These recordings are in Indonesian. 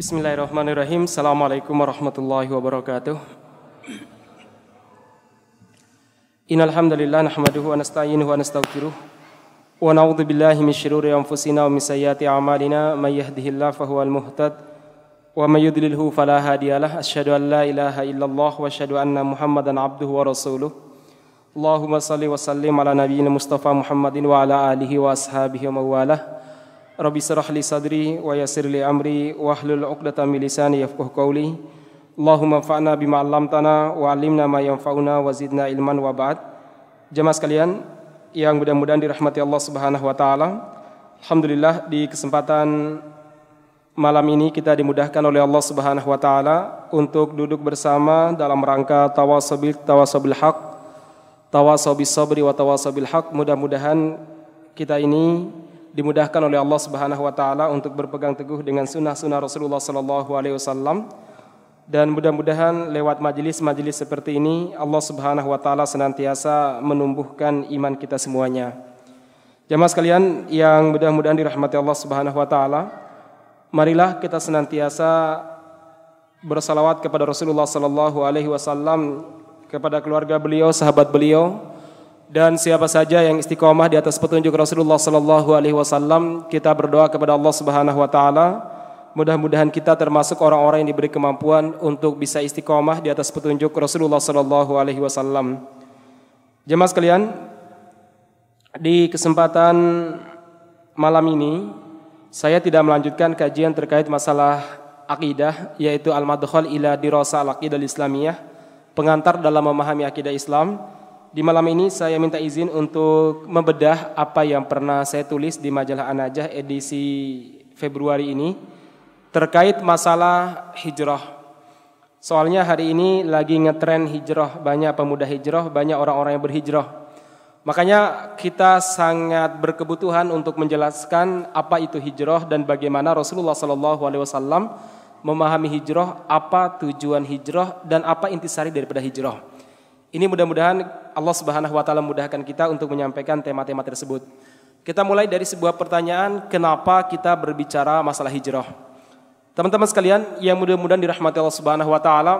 Bismillahirrahmanirrahim. Assalamualaikum warahmatullahi wabarakatuh. Innal hamdalillah nahmaduhu wa nasta'inuhu wa nastaghfiruh wa na'udzu billahi min shururi anfusina wa min sayyiati a'malina may yahdihillahu fahuwal muhtad wa may yudlilhu fala hadiyalah. Asyhadu an la ilaha illallah wa asyhadu anna Muhammadan abduhu wa rasuluh. Allahumma salli wa sallim ala nabiyyina Mustafa Muhammadin wa ala alihi wa ashabihi wa mawalah. Rabbi sarah li sadri wa yasir li amri wa hlul 'uqdatam min lisani yafqahu qawli. Allahumma fa'na bima 'allamtana wa alimna ma yanfa'una wa zidna ilman wa ba'd. Jemaah sekalian yang mudah-mudahan dirahmati Allah Subhanahu wa taala. Alhamdulillah di kesempatan malam ini kita dimudahkan oleh Allah Subhanahu wa taala untuk duduk bersama dalam rangka tawasabil tawasabil haq tawasobis sabri wa tawasobil haq mudah-mudahan kita ini dimudahkan oleh Allah Subhanahu wa taala untuk berpegang teguh dengan sunnah-sunnah Rasulullah sallallahu alaihi wasallam dan mudah-mudahan lewat majelis-majelis seperti ini Allah Subhanahu wa taala senantiasa menumbuhkan iman kita semuanya. Jamaah sekalian yang mudah-mudahan dirahmati Allah Subhanahu wa taala, marilah kita senantiasa bersalawat kepada Rasulullah sallallahu alaihi wasallam, kepada keluarga beliau, sahabat beliau, dan siapa saja yang istiqomah di atas petunjuk Rasulullah sallallahu alaihi wasallam, kita berdoa kepada Allah Subhanahu wa taala mudah-mudahan kita termasuk orang-orang yang diberi kemampuan untuk bisa istiqomah di atas petunjuk Rasulullah sallallahu alaihi wasallam. Jemaah sekalian, di kesempatan malam ini saya tidak melanjutkan kajian terkait masalah akidah yaitu al-madkhal ila dirasa al-aqidah islamiyah pengantar dalam memahami akidah Islam di malam ini saya minta izin untuk membedah apa yang pernah saya tulis di majalah Anajah edisi Februari ini terkait masalah hijrah. Soalnya hari ini lagi ngetren hijrah, banyak pemuda hijrah, banyak orang-orang yang berhijrah. Makanya kita sangat berkebutuhan untuk menjelaskan apa itu hijrah dan bagaimana Rasulullah Shallallahu Alaihi Wasallam memahami hijrah, apa tujuan hijrah dan apa intisari daripada hijrah. Ini mudah-mudahan Allah Subhanahu wa taala mudahkan kita untuk menyampaikan tema-tema tersebut. Kita mulai dari sebuah pertanyaan, kenapa kita berbicara masalah hijrah? Teman-teman sekalian, yang mudah-mudahan dirahmati Allah Subhanahu wa taala,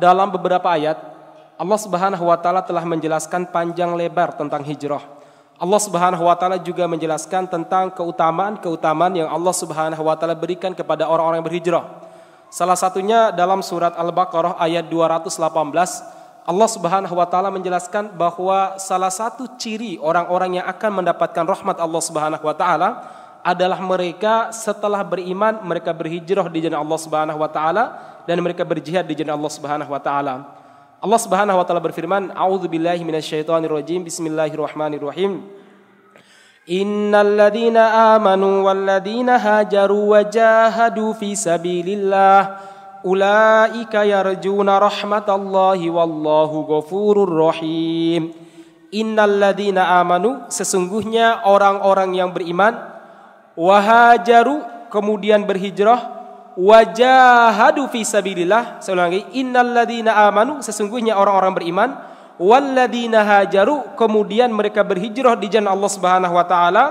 dalam beberapa ayat Allah Subhanahu wa taala telah menjelaskan panjang lebar tentang hijrah. Allah Subhanahu wa taala juga menjelaskan tentang keutamaan-keutamaan yang Allah Subhanahu wa taala berikan kepada orang-orang yang berhijrah. Salah satunya dalam surat Al-Baqarah ayat 218 Allah Subhanahu wa taala menjelaskan bahwa salah satu ciri orang-orang yang akan mendapatkan rahmat Allah Subhanahu wa taala adalah mereka setelah beriman mereka berhijrah di jalan Allah Subhanahu wa taala dan mereka berjihad di jalan Allah Subhanahu wa taala. Allah Subhanahu wa taala berfirman, "A'udzubillahi minasyaitonirrajim. Bismillahirrahmanirrahim." Innalladzina amanu wal hajaru wa jahadu fi sabilillah ulaika yarjuna rahmatallahi wallahu ghafurur rahim. Innalladzina amanu sesungguhnya orang-orang yang beriman wahajaru kemudian berhijrah wajahadu fi sabilillah seorang lagi innalladzina amanu sesungguhnya orang-orang beriman walladzina hajaru kemudian mereka berhijrah di jalan Allah Subhanahu wa taala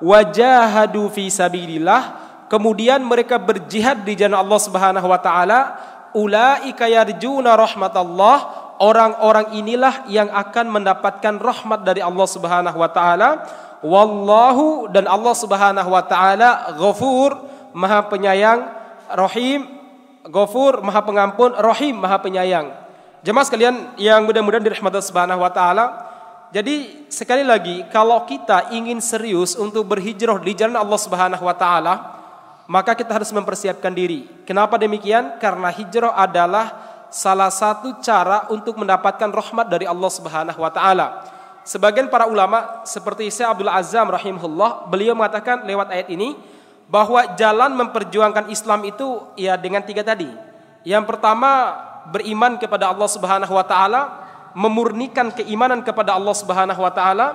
wajahadu fi sabilillah kemudian mereka berjihad di jalan Allah Subhanahu wa taala ulaika yarjuna rahmatallah orang-orang inilah yang akan mendapatkan rahmat dari Allah Subhanahu wa taala wallahu dan Allah Subhanahu wa taala ghafur maha penyayang rahim ghafur maha pengampun rahim maha penyayang jemaah sekalian yang mudah-mudahan dirahmati Subhanahu wa taala jadi sekali lagi kalau kita ingin serius untuk berhijrah di jalan Allah Subhanahu wa taala maka kita harus mempersiapkan diri. Kenapa demikian? Karena hijrah adalah salah satu cara untuk mendapatkan rahmat dari Allah Subhanahu wa taala. Sebagian para ulama seperti Syekh Abdul Azam rahimahullah, beliau mengatakan lewat ayat ini bahwa jalan memperjuangkan Islam itu ya dengan tiga tadi. Yang pertama beriman kepada Allah Subhanahu wa taala, memurnikan keimanan kepada Allah Subhanahu wa taala,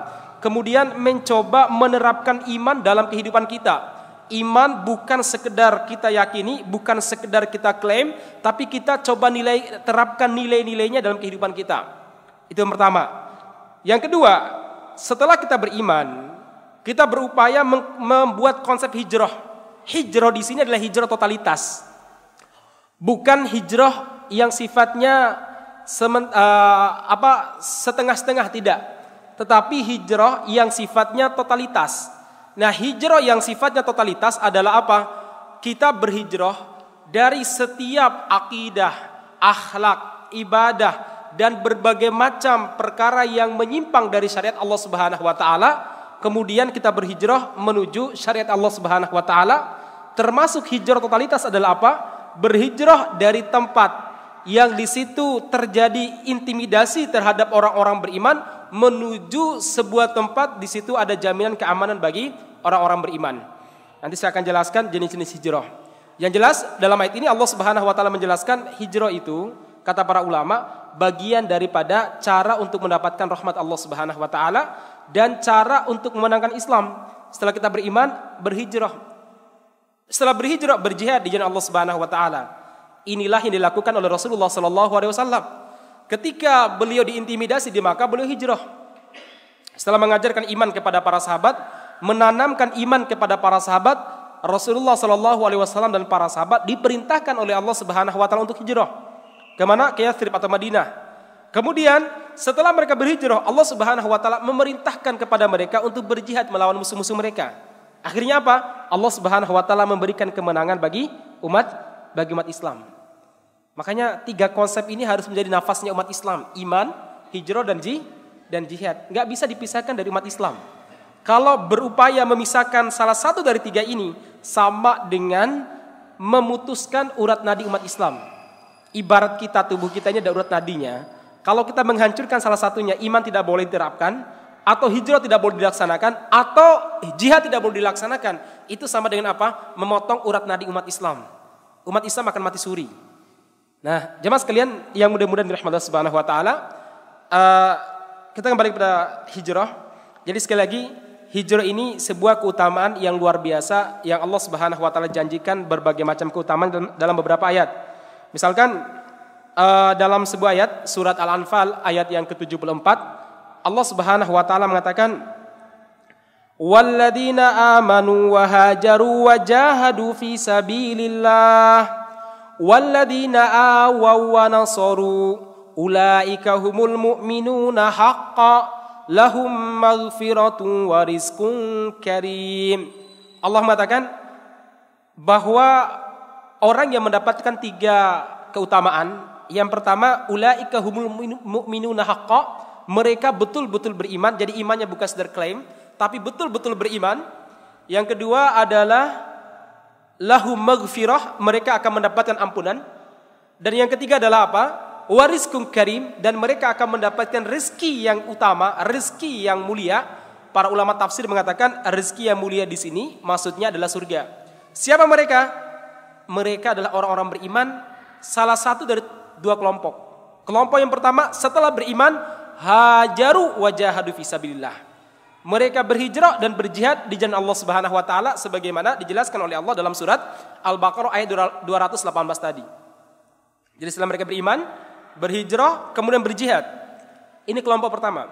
kemudian mencoba menerapkan iman dalam kehidupan kita Iman bukan sekedar kita yakini, bukan sekedar kita klaim, tapi kita coba nilai terapkan nilai-nilainya dalam kehidupan kita. Itu yang pertama. Yang kedua, setelah kita beriman, kita berupaya membuat konsep hijrah. Hijrah di sini adalah hijrah totalitas. Bukan hijrah yang sifatnya semen, eh, setengah-setengah tidak, tetapi hijrah yang sifatnya totalitas Nah hijrah yang sifatnya totalitas adalah apa? Kita berhijrah dari setiap akidah, akhlak, ibadah, dan berbagai macam perkara yang menyimpang dari syariat Allah Subhanahu wa taala, kemudian kita berhijrah menuju syariat Allah Subhanahu wa taala, termasuk hijrah totalitas adalah apa? Berhijrah dari tempat yang di situ terjadi intimidasi terhadap orang-orang beriman menuju sebuah tempat di situ ada jaminan keamanan bagi orang-orang beriman. Nanti saya akan jelaskan jenis-jenis hijrah. Yang jelas dalam ayat ini Allah Subhanahu wa taala menjelaskan hijrah itu kata para ulama bagian daripada cara untuk mendapatkan rahmat Allah Subhanahu wa taala dan cara untuk memenangkan Islam. Setelah kita beriman, berhijrah. Setelah berhijrah berjihad di jalan Allah Subhanahu wa taala. Inilah yang dilakukan oleh Rasulullah sallallahu alaihi wasallam. Ketika beliau diintimidasi di Makkah, beliau hijrah. Setelah mengajarkan iman kepada para sahabat, menanamkan iman kepada para sahabat, Rasulullah Shallallahu Alaihi Wasallam dan para sahabat diperintahkan oleh Allah Subhanahu Wa Taala untuk hijrah. Kemana? Ke Yathrib atau Madinah. Kemudian setelah mereka berhijrah, Allah Subhanahu Wa Taala memerintahkan kepada mereka untuk berjihad melawan musuh-musuh mereka. Akhirnya apa? Allah Subhanahu Wa Taala memberikan kemenangan bagi umat bagi umat Islam. Makanya tiga konsep ini harus menjadi nafasnya umat Islam. Iman, hijrah dan ji dan jihad. Nggak bisa dipisahkan dari umat Islam. Kalau berupaya memisahkan salah satu dari tiga ini sama dengan memutuskan urat nadi umat Islam. Ibarat kita tubuh kita ini ada urat nadinya. Kalau kita menghancurkan salah satunya, iman tidak boleh diterapkan, atau hijrah tidak boleh dilaksanakan, atau jihad tidak boleh dilaksanakan. Itu sama dengan apa? Memotong urat nadi umat Islam. Umat Islam akan mati suri. Nah, jemaah sekalian yang mudah-mudahan dirahmati Subhanahu wa taala, uh, kita kembali kepada hijrah. Jadi sekali lagi hijrah ini sebuah keutamaan yang luar biasa yang Allah Subhanahu wa taala janjikan berbagai macam keutamaan dalam beberapa ayat. Misalkan uh, dalam sebuah ayat surat Al-Anfal ayat yang ke-74 Allah Subhanahu wa taala mengatakan Walladzina amanu wa hajaru wa jahadu fi والذين آووا ونصروا nasaru ulaika humul mu'minuna haqqa lahum maghfiratun wa rizqun karim. Allah mengatakan bahwa orang yang mendapatkan tiga keutamaan, yang pertama ulaika humul mu'minuna haqqa, mereka betul-betul beriman, jadi imannya bukan sekedar klaim, tapi betul-betul beriman. Yang kedua adalah lahu maghfirah, mereka akan mendapatkan ampunan. Dan yang ketiga adalah apa? Wariskum karim dan mereka akan mendapatkan rezeki yang utama, rezeki yang mulia. Para ulama tafsir mengatakan rezeki yang mulia di sini maksudnya adalah surga. Siapa mereka? Mereka adalah orang-orang beriman salah satu dari dua kelompok. Kelompok yang pertama setelah beriman hajaru wajahadu fisabilillah mereka berhijrah dan berjihad di jalan Allah Subhanahu wa taala sebagaimana dijelaskan oleh Allah dalam surat Al-Baqarah ayat 218 tadi. Jadi setelah mereka beriman, berhijrah, kemudian berjihad. Ini kelompok pertama.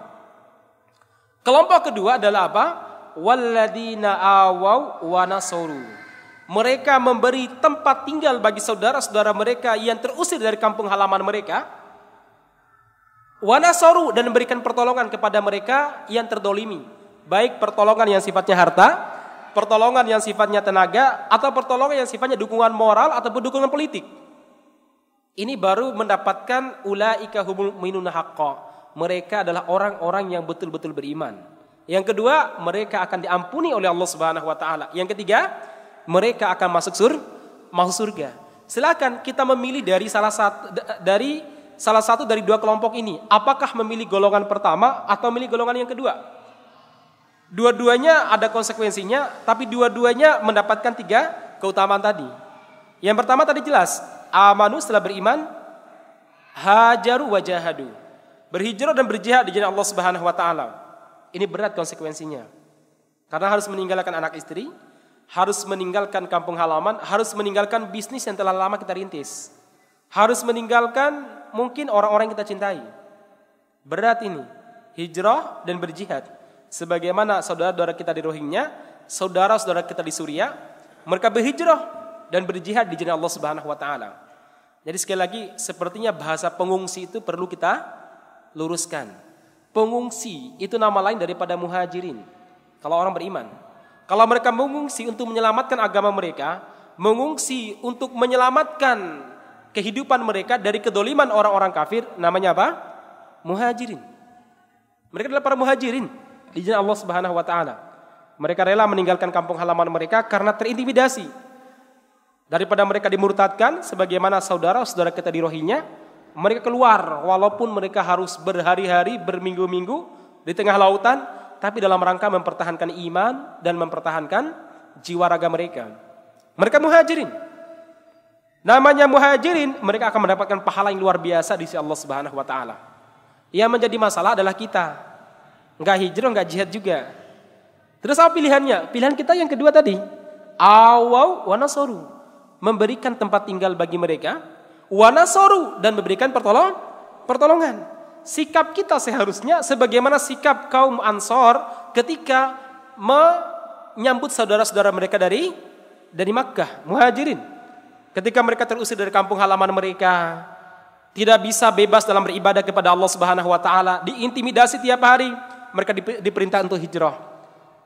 Kelompok kedua adalah apa? Walladina awau wa Mereka memberi tempat tinggal bagi saudara-saudara mereka yang terusir dari kampung halaman mereka wanasoru dan memberikan pertolongan kepada mereka yang terdolimi baik pertolongan yang sifatnya harta, pertolongan yang sifatnya tenaga, atau pertolongan yang sifatnya dukungan moral ataupun dukungan politik. Ini baru mendapatkan ulaika humul minun haqqa. Mereka adalah orang-orang yang betul-betul beriman. Yang kedua, mereka akan diampuni oleh Allah Subhanahu wa taala. Yang ketiga, mereka akan masuk sur masuk surga. Silakan kita memilih dari salah satu dari salah satu dari dua kelompok ini. Apakah memilih golongan pertama atau memilih golongan yang kedua? Dua-duanya ada konsekuensinya, tapi dua-duanya mendapatkan tiga keutamaan tadi. Yang pertama tadi jelas, amanu setelah beriman, hajaru wajahadu. Berhijrah dan berjihad di jalan Allah Subhanahu wa taala. Ini berat konsekuensinya. Karena harus meninggalkan anak istri, harus meninggalkan kampung halaman, harus meninggalkan bisnis yang telah lama kita rintis. Harus meninggalkan mungkin orang-orang yang kita cintai. Berat ini, hijrah dan berjihad sebagaimana saudara-saudara kita di Rohingya, saudara-saudara kita di Suriah, mereka berhijrah dan berjihad di jalan Allah Subhanahu wa taala. Jadi sekali lagi sepertinya bahasa pengungsi itu perlu kita luruskan. Pengungsi itu nama lain daripada muhajirin. Kalau orang beriman, kalau mereka mengungsi untuk menyelamatkan agama mereka, mengungsi untuk menyelamatkan kehidupan mereka dari kedoliman orang-orang kafir, namanya apa? Muhajirin. Mereka adalah para muhajirin. Izin Allah Subhanahu wa taala. Mereka rela meninggalkan kampung halaman mereka karena terintimidasi. Daripada mereka dimurtadkan sebagaimana saudara-saudara kita di Rohinya, mereka keluar walaupun mereka harus berhari-hari, berminggu-minggu di tengah lautan, tapi dalam rangka mempertahankan iman dan mempertahankan jiwa raga mereka. Mereka muhajirin. Namanya muhajirin, mereka akan mendapatkan pahala yang luar biasa di sisi Allah Subhanahu wa taala. Yang menjadi masalah adalah kita Enggak hijrah, enggak jihad juga. Terus apa pilihannya? Pilihan kita yang kedua tadi. Awaw wanasoru. Memberikan tempat tinggal bagi mereka. Wanasoru. Dan memberikan pertolongan. pertolongan. Sikap kita seharusnya sebagaimana sikap kaum ansor ketika menyambut saudara-saudara mereka dari dari Makkah, muhajirin. Ketika mereka terusir dari kampung halaman mereka, tidak bisa bebas dalam beribadah kepada Allah Subhanahu wa taala, diintimidasi tiap hari, mereka diperintah untuk hijrah.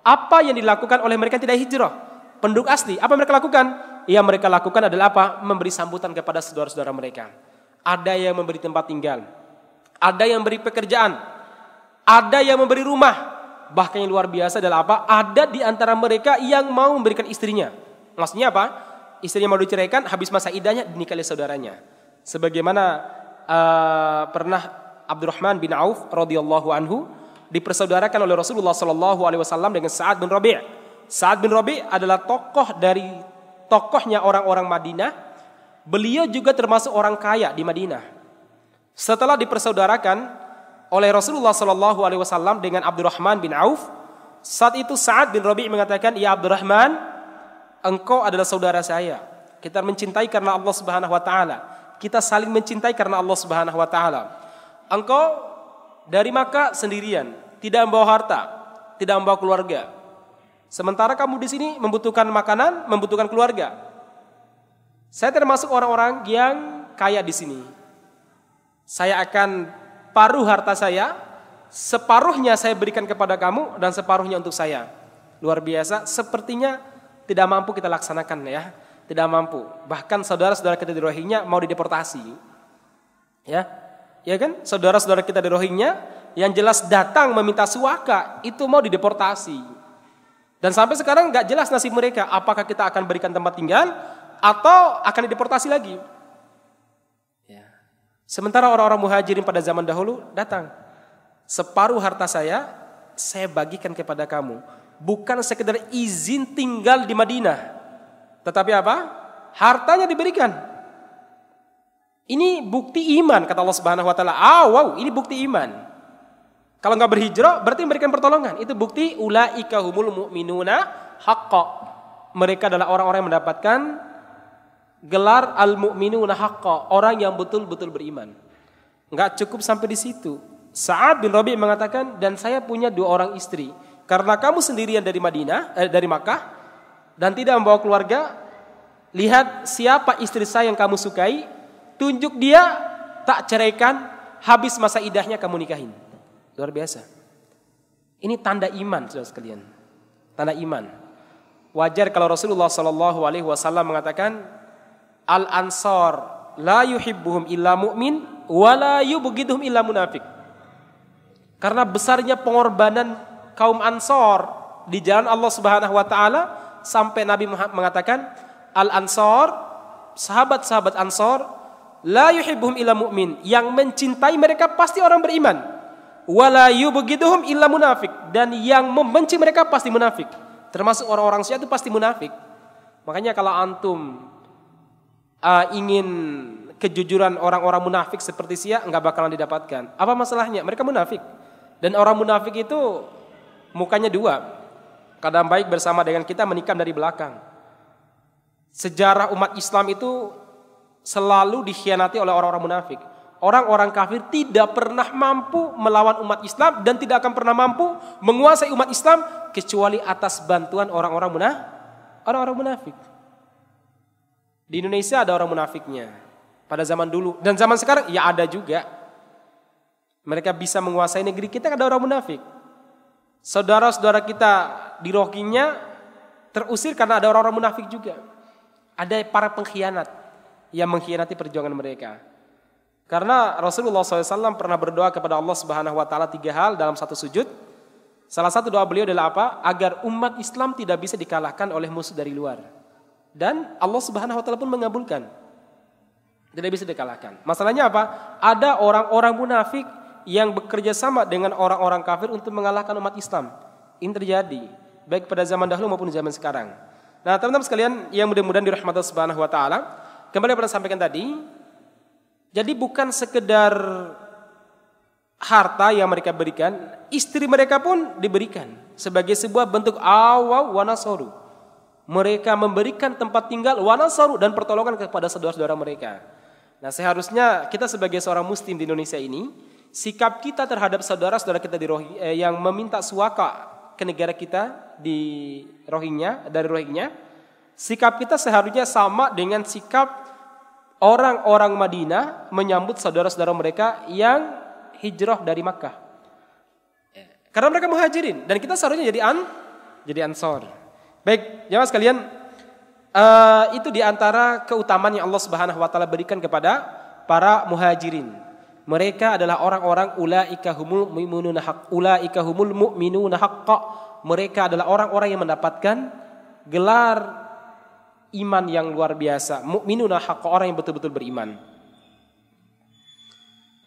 Apa yang dilakukan oleh mereka yang tidak hijrah? Penduduk asli, apa mereka lakukan? Yang mereka lakukan adalah apa? Memberi sambutan kepada saudara-saudara mereka. Ada yang memberi tempat tinggal, ada yang memberi pekerjaan, ada yang memberi rumah. Bahkan yang luar biasa adalah apa? Ada di antara mereka yang mau memberikan istrinya. Maksudnya apa? Istrinya mau diceraikan, habis masa idahnya dinikahi saudaranya. Sebagaimana uh, pernah Abdurrahman bin Auf radhiyallahu anhu dipersaudarakan oleh Rasulullah Shallallahu Alaihi Wasallam dengan Saad bin Rabi'. Saad bin Rabi' adalah tokoh dari tokohnya orang-orang Madinah. Beliau juga termasuk orang kaya di Madinah. Setelah dipersaudarakan oleh Rasulullah Shallallahu Alaihi Wasallam dengan Abdurrahman bin Auf, saat itu Saad bin Rabi' mengatakan, ya Abdurrahman, engkau adalah saudara saya. Kita mencintai karena Allah Subhanahu Wa Taala. Kita saling mencintai karena Allah Subhanahu Wa Taala. Engkau dari maka sendirian, tidak membawa harta, tidak membawa keluarga. Sementara kamu di sini membutuhkan makanan, membutuhkan keluarga. Saya termasuk orang-orang yang kaya di sini. Saya akan paruh harta saya, separuhnya saya berikan kepada kamu dan separuhnya untuk saya. Luar biasa, sepertinya tidak mampu kita laksanakan ya. Tidak mampu. Bahkan saudara-saudara kita di Rohingya mau dideportasi. Ya, ya kan? Saudara-saudara kita di Rohingya yang jelas datang meminta suaka itu mau dideportasi. Dan sampai sekarang nggak jelas nasib mereka, apakah kita akan berikan tempat tinggal atau akan dideportasi lagi. Ya. Sementara orang-orang muhajirin pada zaman dahulu datang, separuh harta saya saya bagikan kepada kamu. Bukan sekedar izin tinggal di Madinah, tetapi apa? Hartanya diberikan, ini bukti iman kata Allah Subhanahu wa taala. Ah, wow, ini bukti iman. Kalau nggak berhijrah berarti memberikan pertolongan. Itu bukti ulaika humul mu'minuna haqqa. Mereka adalah orang-orang yang mendapatkan gelar al-mu'minuna haqqa, orang yang betul-betul beriman. Nggak cukup sampai di situ. Sa'ad bin Rabi mengatakan dan saya punya dua orang istri. Karena kamu sendirian dari Madinah, eh, dari Makkah dan tidak membawa keluarga, lihat siapa istri saya yang kamu sukai, tunjuk dia, tak ceraikan, habis masa idahnya kamu nikahin. Luar biasa. Ini tanda iman, saudara sekalian. Tanda iman. Wajar kalau Rasulullah Shallallahu Alaihi Wasallam mengatakan, al ansor la yuhibbuhum illa mu'min, wala yubghidhum illa munafik. Karena besarnya pengorbanan kaum ansor di jalan Allah Subhanahu Wa Taala sampai Nabi Muhammad mengatakan, al ansor sahabat-sahabat ansor la yuhibbuhum illa mu'min. Yang mencintai mereka pasti orang beriman. Wala yubghiduhum illa munafik dan yang membenci mereka pasti munafik. Termasuk orang-orang Syiah itu pasti munafik. Makanya kalau antum uh, ingin kejujuran orang-orang munafik seperti Syiah nggak bakalan didapatkan. Apa masalahnya? Mereka munafik. Dan orang munafik itu mukanya dua. Kadang baik bersama dengan kita menikam dari belakang. Sejarah umat Islam itu selalu dikhianati oleh orang-orang munafik. Orang-orang kafir tidak pernah mampu melawan umat Islam dan tidak akan pernah mampu menguasai umat Islam kecuali atas bantuan orang-orang munaf orang-orang munafik. Di Indonesia ada orang munafiknya pada zaman dulu dan zaman sekarang ya ada juga. Mereka bisa menguasai negeri kita kan ada orang munafik. Saudara-saudara kita di Rohingya terusir karena ada orang-orang munafik juga. Ada para pengkhianat yang mengkhianati perjuangan mereka. Karena Rasulullah SAW pernah berdoa kepada Allah Subhanahu Wa Taala tiga hal dalam satu sujud. Salah satu doa beliau adalah apa? Agar umat Islam tidak bisa dikalahkan oleh musuh dari luar. Dan Allah Subhanahu Wa Taala pun mengabulkan. Tidak bisa dikalahkan. Masalahnya apa? Ada orang-orang munafik yang bekerja sama dengan orang-orang kafir untuk mengalahkan umat Islam. Ini terjadi baik pada zaman dahulu maupun zaman sekarang. Nah, teman-teman sekalian yang mudah-mudahan dirahmati Subhanahu wa taala, kembali pada sampaikan tadi, jadi bukan sekedar harta yang mereka berikan, istri mereka pun diberikan sebagai sebuah bentuk awal wanasoru. Mereka memberikan tempat tinggal wanasoru dan pertolongan kepada saudara-saudara mereka. Nah seharusnya kita sebagai seorang muslim di Indonesia ini, sikap kita terhadap saudara-saudara kita di Rohi, eh, yang meminta suaka ke negara kita di Rohingya, dari Rohingya, sikap kita seharusnya sama dengan sikap orang-orang Madinah menyambut saudara-saudara mereka yang hijrah dari Makkah. Karena mereka muhajirin dan kita seharusnya jadi an jadi ansor. Baik, jamaah sekalian, uh, itu diantara keutamaan yang Allah Subhanahu wa taala berikan kepada para muhajirin. Mereka adalah orang-orang ulaika humul mu'minuna haq ulaika humul mu'minuna haqqa. Mereka adalah orang-orang yang mendapatkan gelar iman yang luar biasa. Mukminuna hak orang yang betul-betul beriman.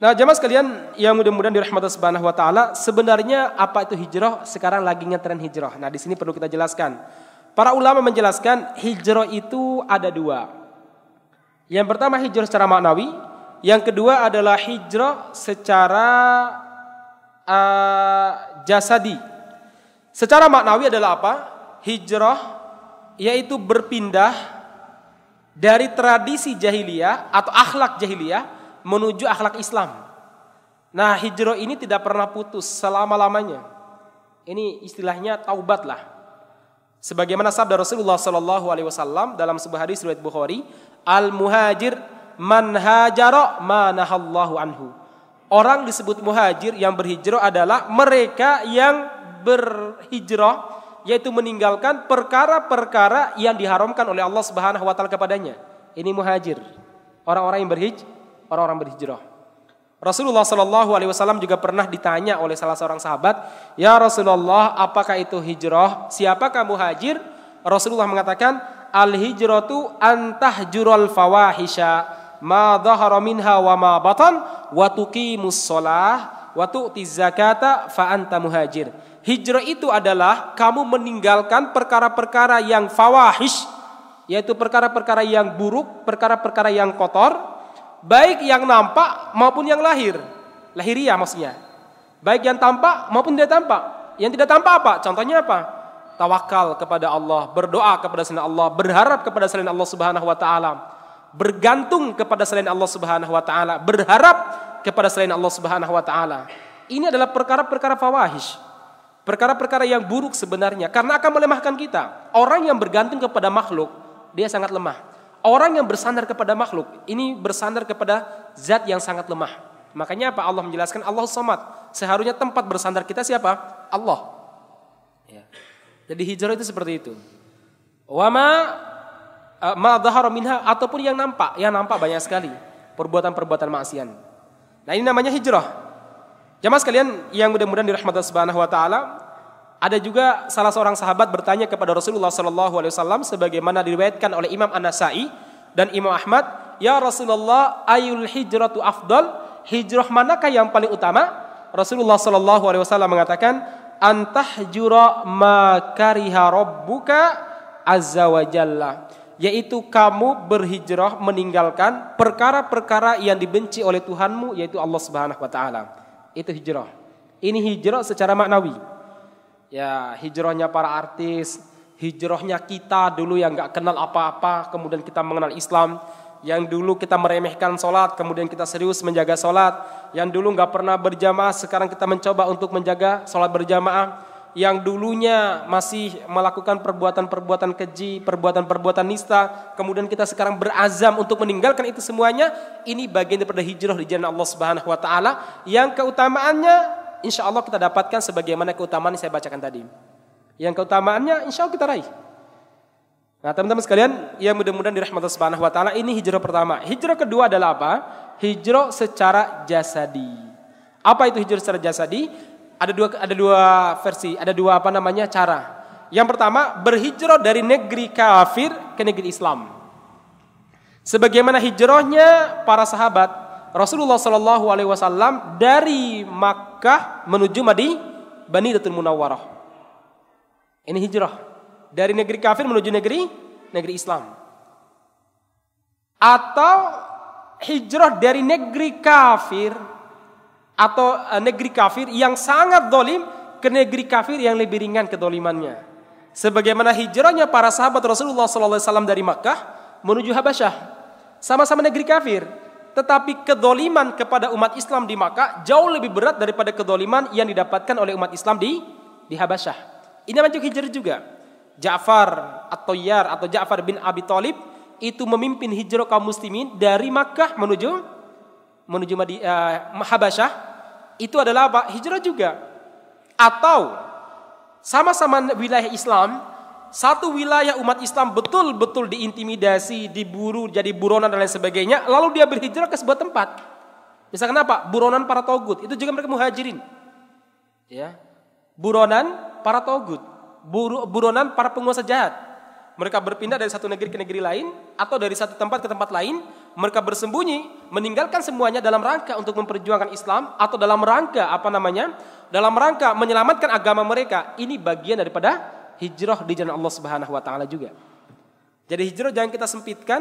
Nah, jamaah sekalian yang mudah-mudahan dirahmati Subhanahu wa taala, sebenarnya apa itu hijrah? Sekarang lagi ngetren hijrah. Nah, di sini perlu kita jelaskan. Para ulama menjelaskan hijrah itu ada dua. Yang pertama hijrah secara maknawi, yang kedua adalah hijrah secara uh, jasadi. Secara maknawi adalah apa? Hijrah yaitu berpindah dari tradisi jahiliyah atau akhlak jahiliyah menuju akhlak Islam. Nah, hijrah ini tidak pernah putus selama-lamanya. Ini istilahnya taubat lah. Sebagaimana sabda Rasulullah Shallallahu alaihi wasallam dalam sebuah hadis riwayat Bukhari, "Al muhajir man hajara manahallahu anhu." Orang disebut muhajir yang berhijrah adalah mereka yang berhijrah yaitu meninggalkan perkara-perkara yang diharamkan oleh Allah Subhanahu wa taala kepadanya. Ini muhajir, orang-orang yang berhij, orang-orang berhijrah. Rasulullah Shallallahu Alaihi Wasallam juga pernah ditanya oleh salah seorang sahabat, ya Rasulullah, apakah itu hijrah? Siapakah muhajir? Rasulullah mengatakan, al hijratu antah jurul fawahisha ma dhahara minha wa ma batan wa tuqimus shalah wa tu'tiz zakata fa anta muhajir. Hijrah itu adalah kamu meninggalkan perkara-perkara yang fawahish, yaitu perkara-perkara yang buruk, perkara-perkara yang kotor, baik yang nampak maupun yang lahir. Lahiriah maksudnya. Baik yang tampak maupun tidak tampak. Yang tidak tampak apa? Contohnya apa? tawakal kepada Allah, berdoa kepada selain Allah, berharap kepada selain Allah Subhanahu wa taala, bergantung kepada selain Allah Subhanahu wa taala, berharap kepada selain Allah Subhanahu wa taala. Ini adalah perkara-perkara fawahish. Perkara-perkara yang buruk sebenarnya karena akan melemahkan kita. Orang yang bergantung kepada makhluk, dia sangat lemah. Orang yang bersandar kepada makhluk, ini bersandar kepada zat yang sangat lemah. Makanya apa Allah menjelaskan Allah somat. Seharusnya tempat bersandar kita siapa? Allah. Ya. Jadi hijrah itu seperti itu. Wama eh, minha ataupun yang nampak, yang nampak banyak sekali perbuatan-perbuatan maksiat. Nah ini namanya hijrah. Jamaah sekalian yang mudah-mudahan dirahmati Subhanahu wa taala, ada juga salah seorang sahabat bertanya kepada Rasulullah sallallahu alaihi wasallam sebagaimana diriwayatkan oleh Imam An-Nasa'i dan Imam Ahmad, "Ya Rasulullah, ayul hijratu afdal? Hijrah manakah yang paling utama?" Rasulullah sallallahu alaihi wasallam mengatakan, "Antahjura ma kariha rabbuka azza wa jalla." Yaitu kamu berhijrah meninggalkan perkara-perkara yang dibenci oleh Tuhanmu yaitu Allah Subhanahu wa taala itu hijrah. Ini hijrah secara maknawi. Ya, hijrahnya para artis, hijrahnya kita dulu yang nggak kenal apa-apa, kemudian kita mengenal Islam. Yang dulu kita meremehkan sholat, kemudian kita serius menjaga sholat. Yang dulu nggak pernah berjamaah, sekarang kita mencoba untuk menjaga sholat berjamaah yang dulunya masih melakukan perbuatan-perbuatan keji, perbuatan-perbuatan nista, kemudian kita sekarang berazam untuk meninggalkan itu semuanya, ini bagian daripada hijrah di jalan Allah Subhanahu wa taala yang keutamaannya insya Allah kita dapatkan sebagaimana keutamaan yang saya bacakan tadi. Yang keutamaannya insya Allah kita raih. Nah teman-teman sekalian yang mudah-mudahan dirahmati subhanahu wa ta'ala ini hijrah pertama. Hijrah kedua adalah apa? Hijrah secara jasadi. Apa itu hijrah secara jasadi? ada dua ada dua versi, ada dua apa namanya cara. Yang pertama berhijrah dari negeri kafir ke negeri Islam. Sebagaimana hijrahnya para sahabat Rasulullah Shallallahu Alaihi Wasallam dari Makkah menuju Madi Bani Datul Munawwarah. Ini hijrah dari negeri kafir menuju negeri negeri Islam. Atau hijrah dari negeri kafir atau eh, negeri kafir yang sangat dolim ke negeri kafir yang lebih ringan kedolimannya. Sebagaimana hijrahnya para sahabat Rasulullah SAW dari Makkah menuju Habasyah. Sama-sama negeri kafir. Tetapi kedoliman kepada umat Islam di Makkah jauh lebih berat daripada kedoliman yang didapatkan oleh umat Islam di di Habasyah. Ini namanya hijrah juga. Ja'far atau Yar atau Ja'far bin Abi Talib itu memimpin hijrah kaum muslimin dari Makkah menuju menuju Madi, uh, Habasyah itu adalah apa? Hijrah juga. Atau sama-sama wilayah Islam, satu wilayah umat Islam betul-betul diintimidasi, diburu, jadi buronan dan lain sebagainya, lalu dia berhijrah ke sebuah tempat. Misalkan apa? Buronan para togut. Itu juga mereka muhajirin. Ya. Buronan para togut. Buru, buronan para penguasa jahat. Mereka berpindah dari satu negeri ke negeri lain atau dari satu tempat ke tempat lain mereka bersembunyi, meninggalkan semuanya dalam rangka untuk memperjuangkan Islam atau dalam rangka apa namanya? Dalam rangka menyelamatkan agama mereka. Ini bagian daripada hijrah di jalan Allah Subhanahu wa taala juga. Jadi hijrah jangan kita sempitkan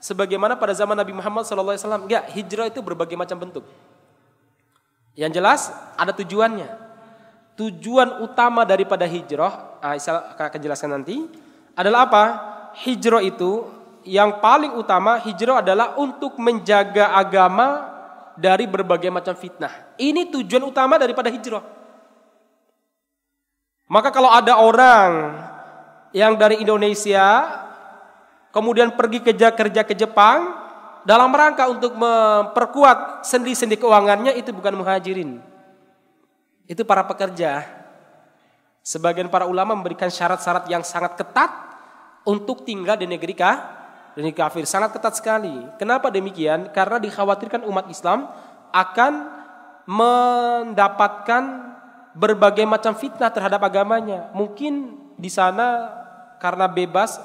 sebagaimana pada zaman Nabi Muhammad SAW, alaihi Enggak, hijrah itu berbagai macam bentuk. Yang jelas ada tujuannya. Tujuan utama daripada hijrah, ah, saya akan jelaskan nanti, adalah apa? Hijrah itu yang paling utama hijrah adalah untuk menjaga agama dari berbagai macam fitnah. Ini tujuan utama daripada hijrah. Maka kalau ada orang yang dari Indonesia kemudian pergi kerja kerja ke Jepang dalam rangka untuk memperkuat sendi-sendi keuangannya itu bukan muhajirin. Itu para pekerja. Sebagian para ulama memberikan syarat-syarat yang sangat ketat untuk tinggal di negeri kah? dan kafir sangat ketat sekali. Kenapa demikian? Karena dikhawatirkan umat Islam akan mendapatkan berbagai macam fitnah terhadap agamanya. Mungkin di sana karena bebas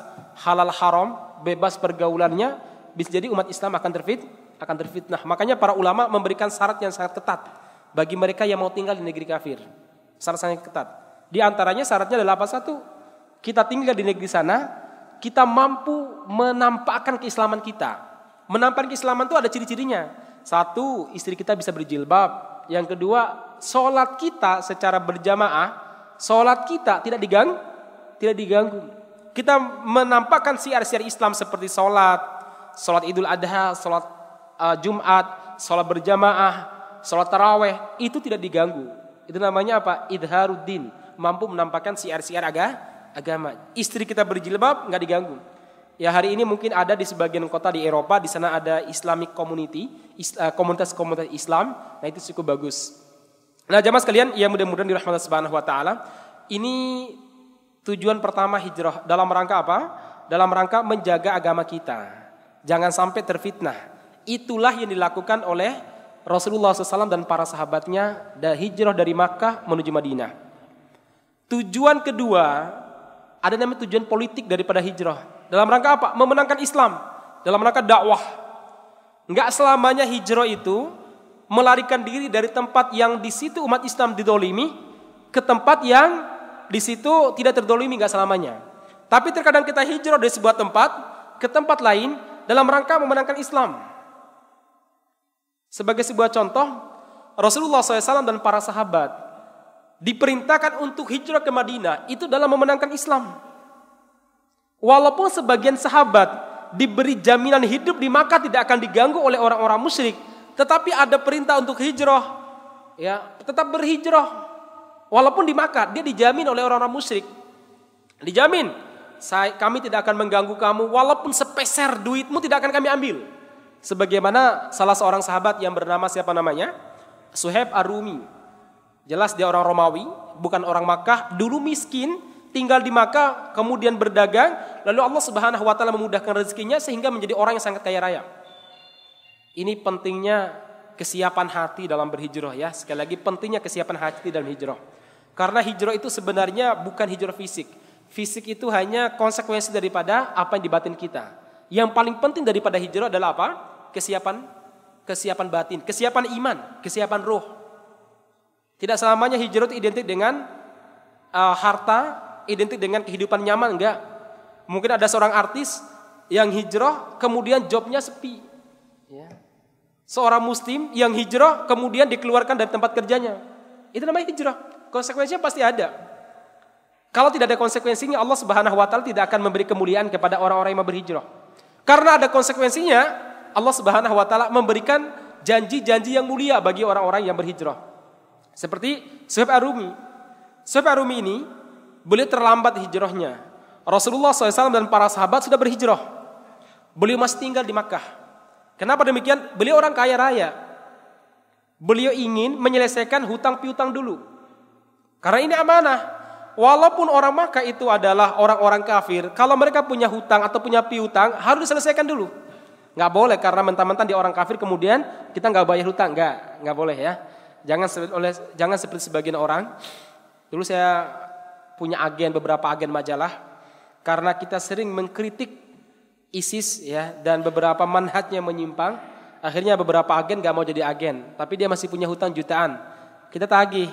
halal haram, bebas pergaulannya, bisa jadi umat Islam akan terfit, akan terfitnah. Makanya para ulama memberikan syarat yang sangat ketat bagi mereka yang mau tinggal di negeri kafir. Syarat sangat ketat. Di antaranya syaratnya adalah apa satu? Kita tinggal di negeri sana, kita mampu menampakkan keislaman kita. Menampakkan keislaman itu ada ciri-cirinya. Satu, istri kita bisa berjilbab. Yang kedua, sholat kita secara berjamaah, sholat kita tidak diganggu. tidak diganggu. Kita menampakkan siar-siar Islam seperti sholat, sholat Idul Adha, sholat uh, Jumat, sholat berjamaah, sholat taraweh itu tidak diganggu. Itu namanya apa? Idharuddin, mampu menampakkan siar-siar aga, agama. Istri kita berjilbab nggak diganggu. Ya hari ini mungkin ada di sebagian kota di Eropa di sana ada Islamic community, komunitas-komunitas eh, Islam. Nah itu cukup bagus. Nah jamaah sekalian, ya mudah-mudahan dirahmati Subhanahu wa taala. Ini tujuan pertama hijrah dalam rangka apa? Dalam rangka menjaga agama kita. Jangan sampai terfitnah. Itulah yang dilakukan oleh Rasulullah SAW dan para sahabatnya dan hijrah dari Makkah menuju Madinah. Tujuan kedua ada namanya tujuan politik daripada hijrah. Dalam rangka apa? Memenangkan Islam. Dalam rangka dakwah. Enggak selamanya hijrah itu melarikan diri dari tempat yang di situ umat Islam didolimi ke tempat yang di situ tidak terdolimi enggak selamanya. Tapi terkadang kita hijrah dari sebuah tempat ke tempat lain dalam rangka memenangkan Islam. Sebagai sebuah contoh, Rasulullah SAW dan para sahabat diperintahkan untuk hijrah ke Madinah itu dalam memenangkan Islam. Walaupun sebagian sahabat diberi jaminan hidup di Makkah tidak akan diganggu oleh orang-orang musyrik, tetapi ada perintah untuk hijrah. Ya, tetap berhijrah. Walaupun di Makkah dia dijamin oleh orang-orang musyrik. Dijamin, saya, kami tidak akan mengganggu kamu walaupun sepeser duitmu tidak akan kami ambil. Sebagaimana salah seorang sahabat yang bernama siapa namanya? Suhaib Arumi. Jelas dia orang Romawi, bukan orang Makkah, dulu miskin, tinggal di Makkah, kemudian berdagang, lalu Allah Subhanahu wa taala memudahkan rezekinya sehingga menjadi orang yang sangat kaya raya. Ini pentingnya kesiapan hati dalam berhijrah ya. Sekali lagi pentingnya kesiapan hati dalam hijrah. Karena hijrah itu sebenarnya bukan hijrah fisik. Fisik itu hanya konsekuensi daripada apa yang di batin kita. Yang paling penting daripada hijrah adalah apa? Kesiapan kesiapan batin, kesiapan iman, kesiapan ruh. Tidak selamanya hijrah itu identik dengan uh, harta identik dengan kehidupan nyaman enggak. Mungkin ada seorang artis yang hijrah kemudian jobnya sepi. Ya. Seorang muslim yang hijrah kemudian dikeluarkan dari tempat kerjanya. Itu namanya hijrah. Konsekuensinya pasti ada. Kalau tidak ada konsekuensinya Allah Subhanahu wa taala tidak akan memberi kemuliaan kepada orang-orang yang berhijrah. Karena ada konsekuensinya Allah Subhanahu wa taala memberikan janji-janji yang mulia bagi orang-orang yang berhijrah. Seperti Suhaib Arumi. Suhaib Arumi ini beliau terlambat hijrahnya. Rasulullah SAW dan para sahabat sudah berhijrah. Beliau masih tinggal di Makkah. Kenapa demikian? Beliau orang kaya raya. Beliau ingin menyelesaikan hutang piutang dulu. Karena ini amanah. Walaupun orang Makkah itu adalah orang-orang kafir, kalau mereka punya hutang atau punya piutang harus diselesaikan dulu. Nggak boleh karena mentah-mentah di orang kafir kemudian kita nggak bayar hutang, nggak, nggak boleh ya. Jangan oleh jangan seperti sebagian orang. Dulu saya punya agen beberapa agen majalah karena kita sering mengkritik ISIS ya dan beberapa manhatnya menyimpang akhirnya beberapa agen gak mau jadi agen tapi dia masih punya hutang jutaan kita tagih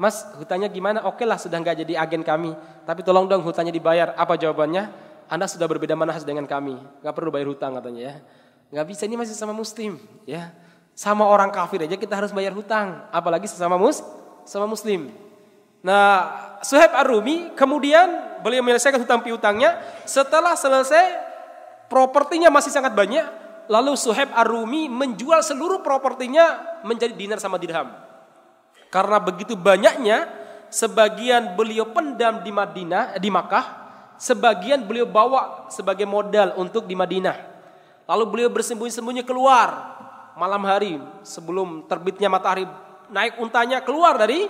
mas hutangnya gimana oke lah sudah gak jadi agen kami tapi tolong dong hutangnya dibayar apa jawabannya anda sudah berbeda manhaj dengan kami gak perlu bayar hutang katanya ya nggak bisa ini masih sama muslim ya sama orang kafir aja kita harus bayar hutang apalagi sesama mus sama muslim nah Suhaib Ar-Rumi kemudian beliau menyelesaikan hutang piutangnya. Setelah selesai propertinya masih sangat banyak, lalu Suhaib Ar-Rumi menjual seluruh propertinya menjadi dinar sama dirham. Karena begitu banyaknya, sebagian beliau pendam di Madinah, di Makkah, sebagian beliau bawa sebagai modal untuk di Madinah. Lalu beliau bersembunyi-sembunyi keluar malam hari sebelum terbitnya matahari naik untanya keluar dari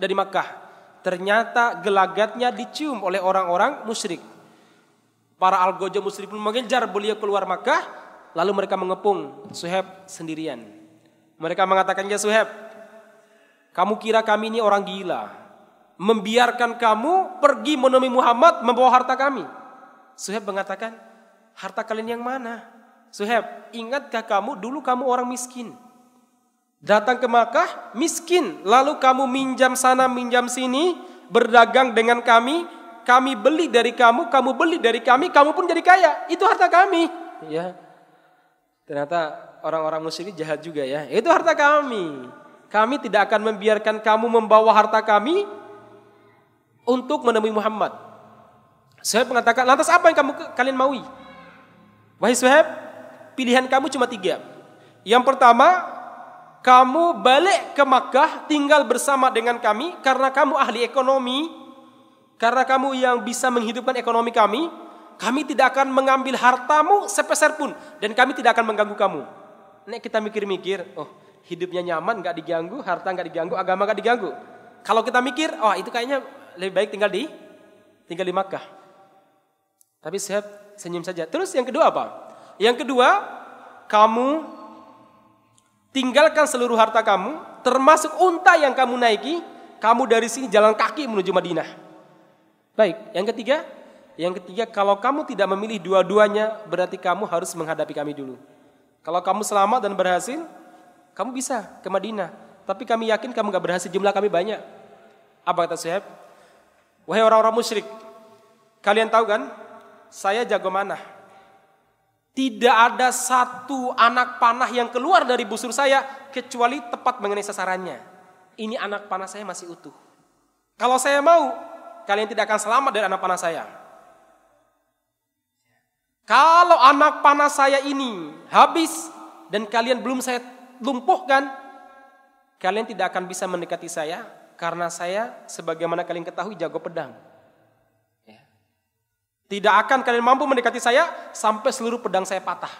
dari Makkah. Ternyata gelagatnya dicium oleh orang-orang musyrik. Para algojo musyrik pun mengejar beliau keluar Makkah, lalu mereka mengepung Suhaib sendirian. Mereka mengatakan, "Ya Suhaib, kamu kira kami ini orang gila? Membiarkan kamu pergi menemui Muhammad membawa harta kami." Suhaib mengatakan, "Harta kalian yang mana?" Suhaib, ingatkah kamu dulu kamu orang miskin? Datang ke Makkah miskin, lalu kamu minjam sana, minjam sini, berdagang dengan kami, kami beli dari kamu, kamu beli dari kami, kamu pun jadi kaya. Itu harta kami. Ya. Ternyata orang-orang musyrik jahat juga ya. Itu harta kami. Kami tidak akan membiarkan kamu membawa harta kami untuk menemui Muhammad. Suhaib mengatakan, lantas apa yang kamu kalian maui? Wahai Suhaib, pilihan kamu cuma tiga. Yang pertama, kamu balik ke Makkah tinggal bersama dengan kami karena kamu ahli ekonomi, karena kamu yang bisa menghidupkan ekonomi kami, kami tidak akan mengambil hartamu sepeser pun dan kami tidak akan mengganggu kamu. Nek kita mikir-mikir, oh hidupnya nyaman nggak diganggu, harta nggak diganggu, agama nggak diganggu. Kalau kita mikir, oh itu kayaknya lebih baik tinggal di tinggal di Makkah. Tapi saya senyum saja. Terus yang kedua apa? Yang kedua, kamu Tinggalkan seluruh harta kamu, termasuk unta yang kamu naiki, kamu dari sini jalan kaki menuju Madinah. Baik, yang ketiga, yang ketiga kalau kamu tidak memilih dua-duanya, berarti kamu harus menghadapi kami dulu. Kalau kamu selamat dan berhasil, kamu bisa ke Madinah. Tapi kami yakin kamu gak berhasil jumlah kami banyak. Apa kata Syekh? Wahai orang-orang musyrik, kalian tahu kan, saya jago manah. Tidak ada satu anak panah yang keluar dari busur saya kecuali tepat mengenai sasarannya. Ini anak panah saya masih utuh. Kalau saya mau, kalian tidak akan selamat dari anak panah saya. Kalau anak panah saya ini habis dan kalian belum saya lumpuhkan, kalian tidak akan bisa mendekati saya karena saya sebagaimana kalian ketahui jago pedang. Tidak akan kalian mampu mendekati saya sampai seluruh pedang saya patah.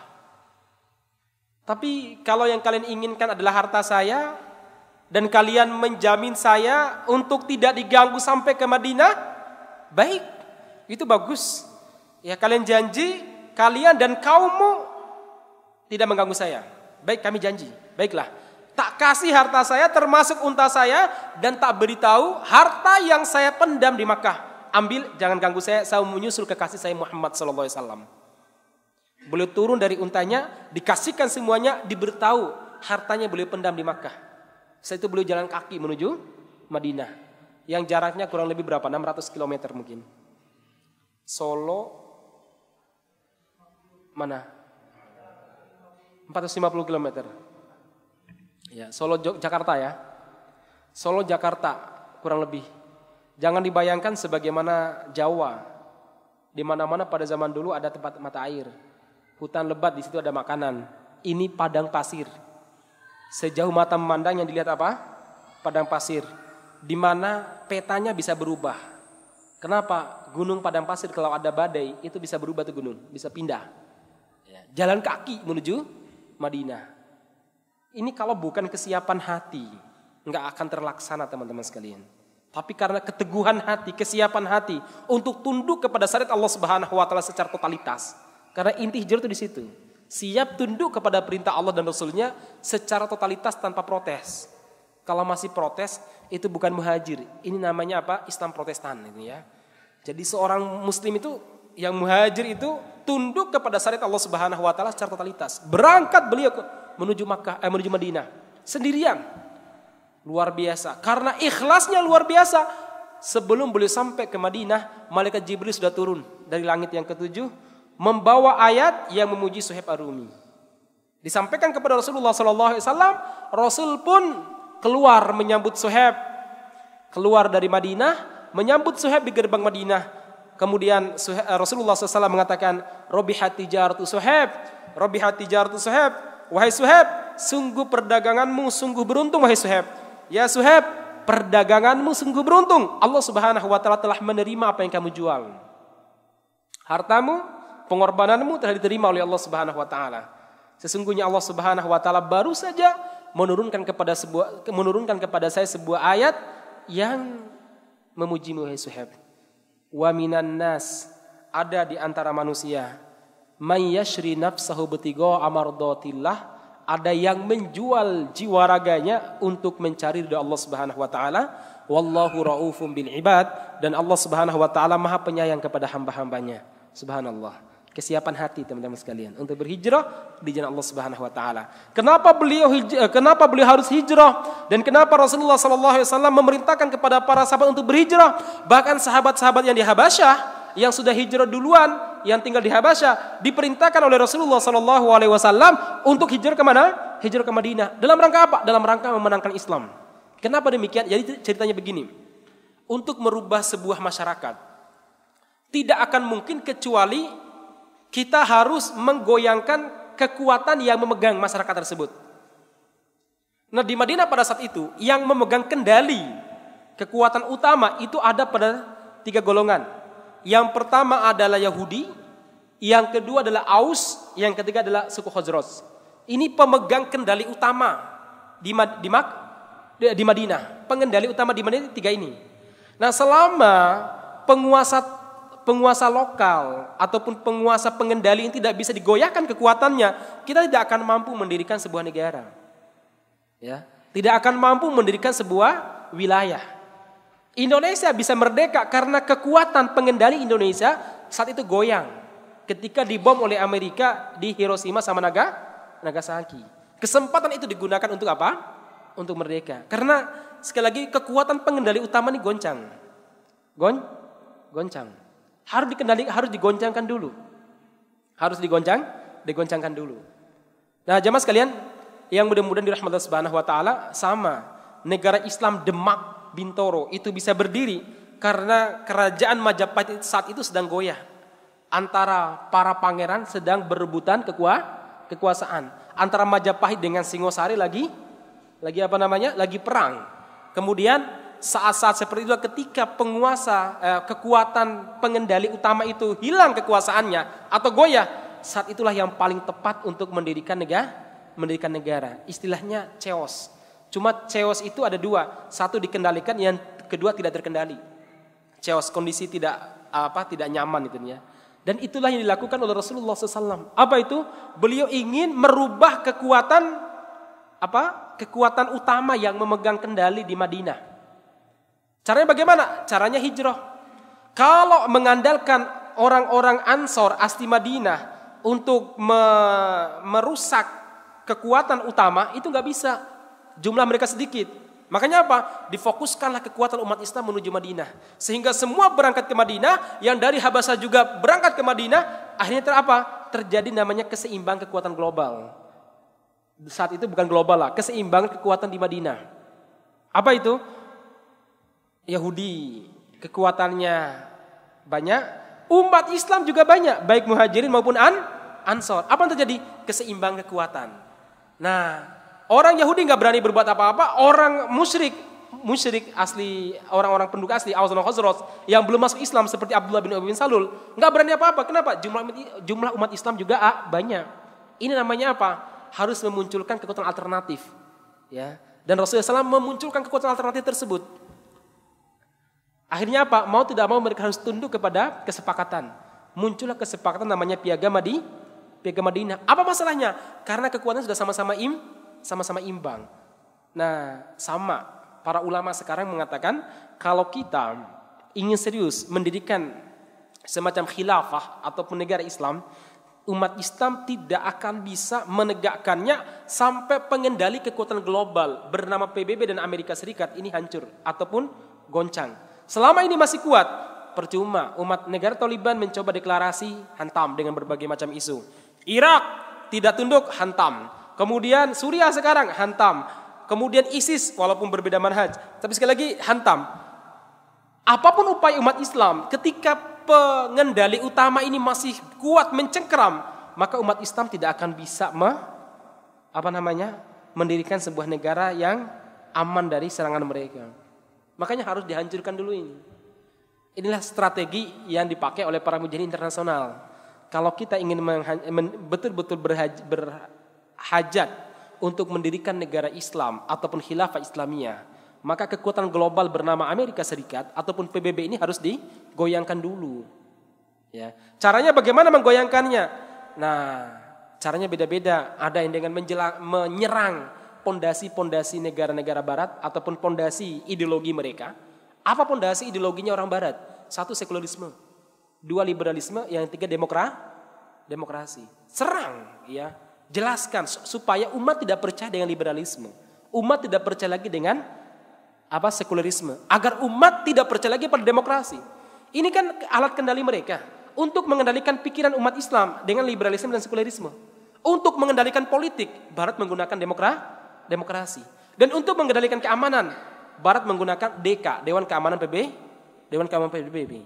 Tapi kalau yang kalian inginkan adalah harta saya dan kalian menjamin saya untuk tidak diganggu sampai ke Madinah, baik. Itu bagus. Ya kalian janji kalian dan kaummu tidak mengganggu saya. Baik kami janji. Baiklah. Tak kasih harta saya termasuk unta saya dan tak beritahu harta yang saya pendam di Makkah ambil, jangan ganggu saya, saya mau menyusul kekasih saya Muhammad sallallahu alaihi wasallam. Beliau turun dari untanya, dikasihkan semuanya, diberitahu hartanya beliau pendam di Makkah. Setelah itu beliau jalan kaki menuju Madinah yang jaraknya kurang lebih berapa? 600 km mungkin. Solo mana? 450 km. Ya, Solo Jakarta ya. Solo Jakarta kurang lebih Jangan dibayangkan sebagaimana Jawa. Di mana-mana pada zaman dulu ada tempat mata air. Hutan lebat di situ ada makanan. Ini padang pasir. Sejauh mata memandang yang dilihat apa? Padang pasir. Di mana petanya bisa berubah. Kenapa? Gunung padang pasir kalau ada badai itu bisa berubah tuh gunung, bisa pindah. Ya. Jalan kaki menuju Madinah. Ini kalau bukan kesiapan hati, nggak akan terlaksana teman-teman sekalian. Tapi karena keteguhan hati, kesiapan hati untuk tunduk kepada syariat Allah Subhanahu wa taala secara totalitas. Karena inti hijrah itu di situ. Siap tunduk kepada perintah Allah dan Rasulnya secara totalitas tanpa protes. Kalau masih protes itu bukan muhajir. Ini namanya apa? Islam Protestan ini gitu ya. Jadi seorang muslim itu yang muhajir itu tunduk kepada syariat Allah Subhanahu wa taala secara totalitas. Berangkat beliau menuju Makkah, eh, menuju Madinah sendirian luar biasa. Karena ikhlasnya luar biasa. Sebelum beliau sampai ke Madinah, malaikat Jibril sudah turun dari langit yang ketujuh membawa ayat yang memuji Suhaib Arumi. Disampaikan kepada Rasulullah SAW, Rasul pun keluar menyambut Suhaib, keluar dari Madinah, menyambut Suhaib di gerbang Madinah. Kemudian eh, Rasulullah SAW mengatakan, Robi hati jaratu Suhaib, Robi hati jaratu Suhaib, wahai Suhaib, sungguh perdaganganmu sungguh beruntung wahai Suhaib Ya Suhaib, perdaganganmu sungguh beruntung. Allah Subhanahu wa taala telah menerima apa yang kamu jual. Hartamu, pengorbananmu telah diterima oleh Allah Subhanahu wa taala. Sesungguhnya Allah Subhanahu wa taala baru saja menurunkan kepada sebuah menurunkan kepada saya sebuah ayat yang memujimu hai Suhaib. Wa minan nas ada di antara manusia may yashri nafsahu betigo amardotillah ada yang menjual jiwa raganya untuk mencari ridha Allah Subhanahu wa taala. Wallahu raufum bil ibad dan Allah Subhanahu wa taala Maha penyayang kepada hamba-hambanya. Subhanallah kesiapan hati teman-teman sekalian untuk berhijrah di jalan Allah Subhanahu wa taala. Kenapa beliau hijrah, eh, kenapa beliau harus hijrah dan kenapa Rasulullah sallallahu alaihi wasallam memerintahkan kepada para sahabat untuk berhijrah? Bahkan sahabat-sahabat yang di Habasyah yang sudah hijrah duluan yang tinggal di Habasya diperintahkan oleh Rasulullah Shallallahu Alaihi Wasallam untuk hijrah kemana? Hijrah ke Madinah. Dalam rangka apa? Dalam rangka memenangkan Islam. Kenapa demikian? Jadi ceritanya begini. Untuk merubah sebuah masyarakat tidak akan mungkin kecuali kita harus menggoyangkan kekuatan yang memegang masyarakat tersebut. Nah di Madinah pada saat itu yang memegang kendali kekuatan utama itu ada pada tiga golongan yang pertama adalah Yahudi, yang kedua adalah Aus, yang ketiga adalah suku Khazraj. Ini pemegang kendali utama di di, Mak di Madinah. Pengendali utama di Madinah tiga ini. Nah, selama penguasa penguasa lokal ataupun penguasa pengendali ini tidak bisa digoyahkan kekuatannya, kita tidak akan mampu mendirikan sebuah negara. Ya, tidak akan mampu mendirikan sebuah wilayah. Indonesia bisa merdeka karena kekuatan pengendali Indonesia saat itu goyang ketika dibom oleh Amerika di Hiroshima sama Naga, Nagasaki. Kesempatan itu digunakan untuk apa? Untuk merdeka. Karena sekali lagi kekuatan pengendali utama ini goncang. Gon goncang. Harus dikendali harus digoncangkan dulu. Harus digoncang, digoncangkan dulu. Nah, jamaah sekalian, yang mudah-mudahan dirahmati Subhanahu wa taala sama negara Islam demak Bintoro itu bisa berdiri karena kerajaan Majapahit saat itu sedang goyah. Antara para pangeran sedang berebutan kekuasaan. Antara Majapahit dengan Singosari lagi lagi apa namanya? lagi perang. Kemudian saat-saat seperti itu ketika penguasa eh, kekuatan pengendali utama itu hilang kekuasaannya atau goyah saat itulah yang paling tepat untuk mendirikan negara mendirikan negara istilahnya ceos Cuma chaos itu ada dua, satu dikendalikan, yang kedua tidak terkendali. Chaos kondisi tidak apa tidak nyaman itu ya. Dan itulah yang dilakukan oleh Rasulullah SAW. Apa itu? Beliau ingin merubah kekuatan apa? Kekuatan utama yang memegang kendali di Madinah. Caranya bagaimana? Caranya hijrah. Kalau mengandalkan orang-orang Ansor asli Madinah untuk me merusak kekuatan utama itu nggak bisa jumlah mereka sedikit. Makanya apa? Difokuskanlah kekuatan umat Islam menuju Madinah. Sehingga semua berangkat ke Madinah, yang dari Habasa juga berangkat ke Madinah, akhirnya terapa? Terjadi namanya keseimbang kekuatan global. Saat itu bukan global lah, keseimbangan kekuatan di Madinah. Apa itu? Yahudi kekuatannya banyak, umat Islam juga banyak, baik muhajirin maupun an ansor. Apa yang terjadi? Keseimbangan kekuatan. Nah, Orang Yahudi nggak berani berbuat apa-apa, orang musyrik musyrik asli orang-orang penduduk asli Aus dan Khazraj yang belum masuk Islam seperti Abdullah bin Abi bin Salul nggak berani apa-apa. Kenapa? Jumlah umat, jumlah umat Islam juga ah, banyak. Ini namanya apa? Harus memunculkan kekuatan alternatif. Ya. Dan Rasulullah SAW memunculkan kekuatan alternatif tersebut. Akhirnya apa? Mau tidak mau mereka harus tunduk kepada kesepakatan. Muncullah kesepakatan namanya piagam Madi, piagam Madinah. Apa masalahnya? Karena kekuatan sudah sama-sama im, sama-sama imbang. Nah, sama para ulama sekarang mengatakan kalau kita ingin serius mendirikan semacam khilafah ataupun negara Islam, umat Islam tidak akan bisa menegakkannya sampai pengendali kekuatan global bernama PBB dan Amerika Serikat ini hancur ataupun goncang. Selama ini masih kuat, percuma umat negara Taliban mencoba deklarasi hantam dengan berbagai macam isu. Irak tidak tunduk hantam. Kemudian Suriah sekarang hantam. Kemudian ISIS walaupun berbeda manhaj, tapi sekali lagi hantam. Apapun upaya umat Islam ketika pengendali utama ini masih kuat mencengkeram, maka umat Islam tidak akan bisa me, apa namanya? mendirikan sebuah negara yang aman dari serangan mereka. Makanya harus dihancurkan dulu ini. Inilah strategi yang dipakai oleh para mujahidin internasional. Kalau kita ingin betul-betul berhaji, ber, hajat untuk mendirikan negara Islam ataupun khilafah Islamiyah, maka kekuatan global bernama Amerika Serikat ataupun PBB ini harus digoyangkan dulu. Ya. Caranya bagaimana menggoyangkannya? Nah, caranya beda-beda. Ada yang dengan menjelang, menyerang pondasi-pondasi negara-negara barat ataupun pondasi ideologi mereka. Apa pondasi ideologinya orang barat? Satu sekularisme, dua liberalisme, yang tiga demokra demokrasi. Serang ya Jelaskan supaya umat tidak percaya dengan liberalisme. Umat tidak percaya lagi dengan apa sekulerisme. Agar umat tidak percaya lagi pada demokrasi. Ini kan alat kendali mereka untuk mengendalikan pikiran umat Islam dengan liberalisme dan sekulerisme. Untuk mengendalikan politik, Barat menggunakan demokra, demokrasi. Dan untuk mengendalikan keamanan, Barat menggunakan DK, Dewan Keamanan PBB Dewan Keamanan PBB.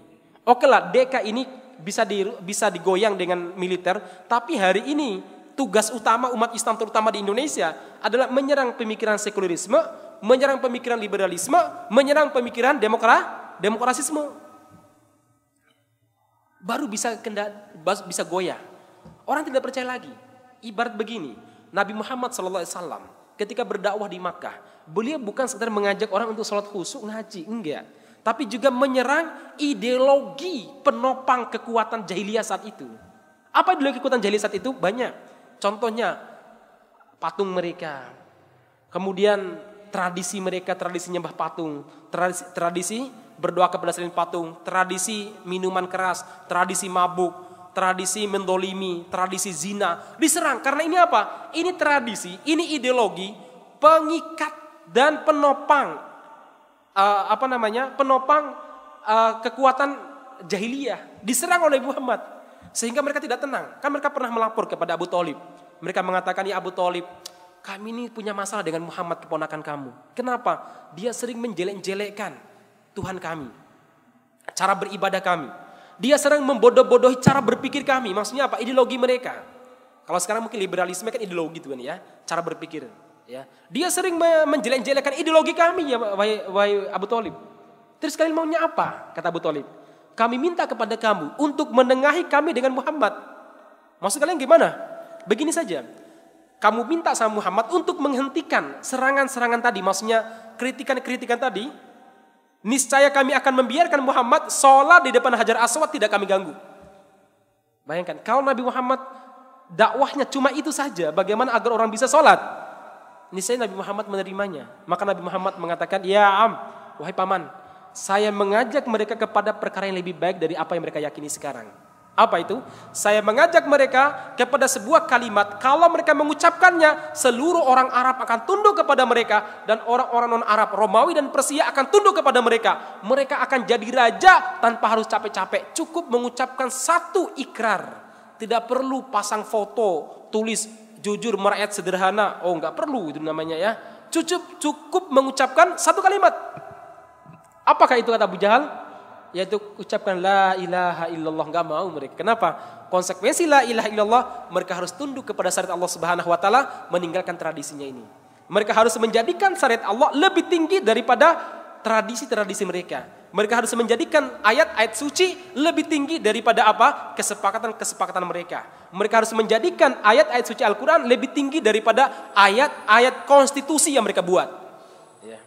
Oke lah, DK ini bisa di, bisa digoyang dengan militer, tapi hari ini tugas utama umat Islam terutama di Indonesia adalah menyerang pemikiran sekularisme, menyerang pemikiran liberalisme, menyerang pemikiran demokra demokrasisme. Baru bisa kenda, bisa goyah. Orang tidak percaya lagi. Ibarat begini, Nabi Muhammad SAW ketika berdakwah di Makkah, beliau bukan sekedar mengajak orang untuk sholat khusyuk ngaji, enggak. Tapi juga menyerang ideologi penopang kekuatan jahiliyah saat itu. Apa ideologi kekuatan jahiliyah saat itu? Banyak Contohnya patung mereka. Kemudian tradisi mereka, tradisi nyembah patung, tradisi, tradisi berdoa kepada selain patung, tradisi minuman keras, tradisi mabuk, tradisi mendolimi, tradisi zina. Diserang karena ini apa? Ini tradisi, ini ideologi pengikat dan penopang uh, apa namanya? penopang uh, kekuatan jahiliyah diserang oleh Muhammad. Sehingga mereka tidak tenang. Kan mereka pernah melapor kepada Abu Talib. Mereka mengatakan, ya Abu Talib, kami ini punya masalah dengan Muhammad keponakan kamu. Kenapa? Dia sering menjelek-jelekkan Tuhan kami. Cara beribadah kami. Dia sering membodoh-bodohi cara berpikir kami. Maksudnya apa? Ideologi mereka. Kalau sekarang mungkin liberalisme kan ideologi tuan ya, cara berpikir. Ya, dia sering menjelek-jelekkan ideologi kami ya, wahai, wahai Abu Talib. Terus kalian maunya apa? Kata Abu Talib. Kami minta kepada kamu untuk menengahi kami dengan Muhammad. Maksud kalian gimana? Begini saja. Kamu minta sama Muhammad untuk menghentikan serangan-serangan tadi. Maksudnya kritikan-kritikan tadi. Niscaya kami akan membiarkan Muhammad sholat di depan Hajar Aswad tidak kami ganggu. Bayangkan kalau Nabi Muhammad dakwahnya cuma itu saja. Bagaimana agar orang bisa sholat? Niscaya Nabi Muhammad menerimanya. Maka Nabi Muhammad mengatakan, Ya Am, wahai paman, saya mengajak mereka kepada perkara yang lebih baik dari apa yang mereka yakini sekarang. Apa itu? Saya mengajak mereka kepada sebuah kalimat. Kalau mereka mengucapkannya, seluruh orang Arab akan tunduk kepada mereka. Dan orang-orang non-Arab, Romawi dan Persia akan tunduk kepada mereka. Mereka akan jadi raja tanpa harus capek-capek. Cukup mengucapkan satu ikrar. Tidak perlu pasang foto, tulis jujur merakyat sederhana. Oh nggak perlu itu namanya ya. Cukup, cukup mengucapkan satu kalimat. Apakah itu kata Abu Jahal? Yaitu ucapkan la ilaha illallah nggak mau mereka. Kenapa? Konsekuensi la ilaha illallah mereka harus tunduk kepada syariat Allah Subhanahu wa taala, meninggalkan tradisinya ini. Mereka harus menjadikan syariat Allah lebih tinggi daripada tradisi-tradisi mereka. Mereka harus menjadikan ayat-ayat suci lebih tinggi daripada apa? kesepakatan-kesepakatan mereka. Mereka harus menjadikan ayat-ayat suci Al-Qur'an lebih tinggi daripada ayat-ayat konstitusi yang mereka buat. Ya.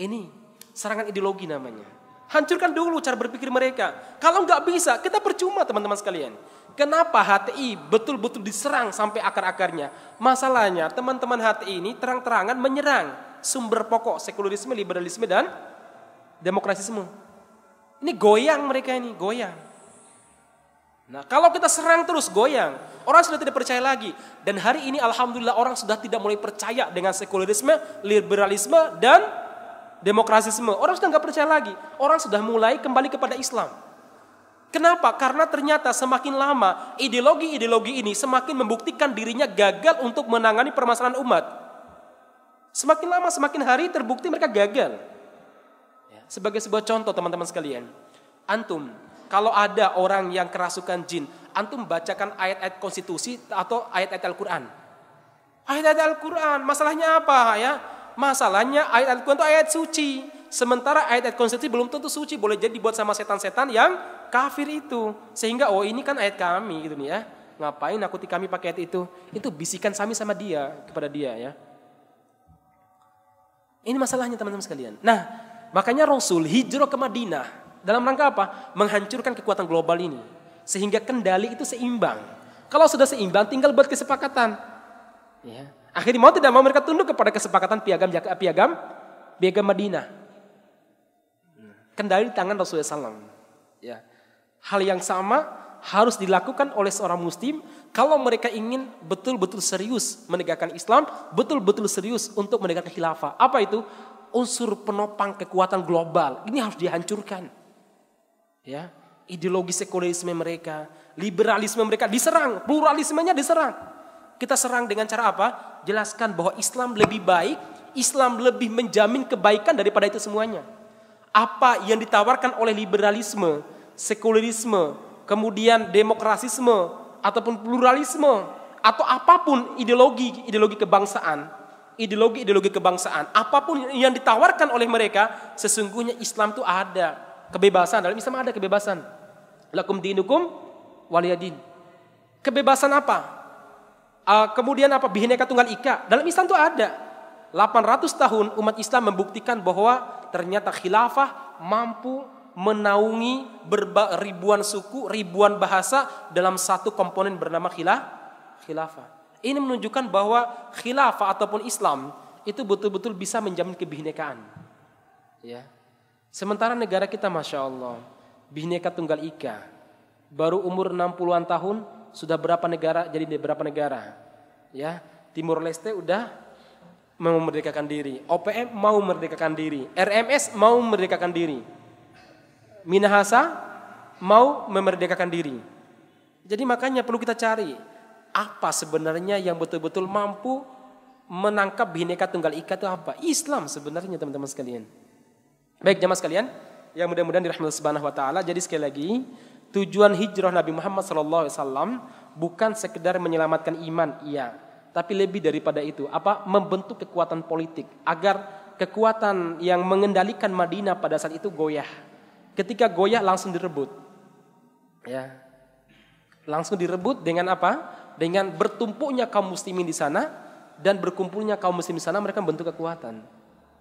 Ini Serangan ideologi namanya. Hancurkan dulu cara berpikir mereka. Kalau nggak bisa, kita percuma teman-teman sekalian. Kenapa HTI betul-betul diserang sampai akar-akarnya? Masalahnya teman-teman HTI ini terang-terangan menyerang sumber pokok sekulerisme, liberalisme, dan demokrasisme. Ini goyang mereka ini, goyang. Nah kalau kita serang terus goyang, orang sudah tidak percaya lagi. Dan hari ini alhamdulillah orang sudah tidak mulai percaya dengan sekulerisme, liberalisme, dan demokrasi semua. Orang sudah nggak percaya lagi. Orang sudah mulai kembali kepada Islam. Kenapa? Karena ternyata semakin lama ideologi-ideologi ini semakin membuktikan dirinya gagal untuk menangani permasalahan umat. Semakin lama, semakin hari terbukti mereka gagal. Ya, sebagai sebuah contoh teman-teman sekalian, antum kalau ada orang yang kerasukan jin, antum bacakan ayat-ayat konstitusi atau ayat-ayat Al-Quran. Ayat-ayat Al-Quran, masalahnya apa ya? Masalahnya ayat Al-Quran itu ayat suci. Sementara ayat-ayat konstitusi belum tentu suci, boleh jadi dibuat sama setan-setan yang kafir itu. Sehingga oh ini kan ayat kami gitu nih ya. Ngapain nakuti kami pakai ayat itu? Itu bisikan sami sama dia kepada dia ya. Ini masalahnya teman-teman sekalian. Nah, makanya Rasul hijrah ke Madinah dalam rangka apa? Menghancurkan kekuatan global ini sehingga kendali itu seimbang. Kalau sudah seimbang tinggal buat kesepakatan. Ya. Akhirnya mau tidak mau mereka tunduk kepada kesepakatan piagam piagam piagam Madinah. Kendali di tangan Rasulullah SAW. Ya. Hal yang sama harus dilakukan oleh seorang muslim kalau mereka ingin betul-betul serius menegakkan Islam, betul-betul serius untuk menegakkan khilafah. Apa itu? Unsur penopang kekuatan global. Ini harus dihancurkan. Ya, ideologi sekulerisme mereka, liberalisme mereka diserang, pluralismenya diserang. Kita serang dengan cara apa? jelaskan bahwa Islam lebih baik, Islam lebih menjamin kebaikan daripada itu semuanya. Apa yang ditawarkan oleh liberalisme, sekulerisme, kemudian demokrasisme ataupun pluralisme atau apapun ideologi ideologi kebangsaan, ideologi-ideologi kebangsaan, apapun yang ditawarkan oleh mereka, sesungguhnya Islam itu ada kebebasan. Dalam Islam ada kebebasan. Lakum dinukum waliyadin. Kebebasan apa? Uh, kemudian apa Bihineka Tunggal Ika? Dalam Islam itu ada. 800 tahun umat Islam membuktikan bahwa ternyata khilafah mampu menaungi berba, ribuan suku, ribuan bahasa dalam satu komponen bernama khilaf, khilafah. Ini menunjukkan bahwa khilafah ataupun Islam itu betul-betul bisa menjamin kebinekaan. Ya. Sementara negara kita Masya Allah, bineka tunggal ika, baru umur 60-an tahun sudah berapa negara jadi berapa negara. Ya, Timur Leste udah mau merdekakan diri, OPM mau merdekakan diri, RMS mau merdekakan diri. Minahasa mau memerdekakan diri. Jadi makanya perlu kita cari apa sebenarnya yang betul-betul mampu menangkap bhinneka tunggal ika itu apa? Islam sebenarnya teman-teman sekalian. Baik jamaah sekalian, yang mudah-mudahan dirahmati Subhanahu wa taala. Jadi sekali lagi Tujuan hijrah Nabi Muhammad SAW bukan sekedar menyelamatkan iman, iya, tapi lebih daripada itu, apa membentuk kekuatan politik agar kekuatan yang mengendalikan Madinah pada saat itu goyah. Ketika goyah langsung direbut. Ya. Langsung direbut dengan apa? Dengan bertumpuknya kaum muslimin di sana dan berkumpulnya kaum muslim di sana mereka membentuk kekuatan.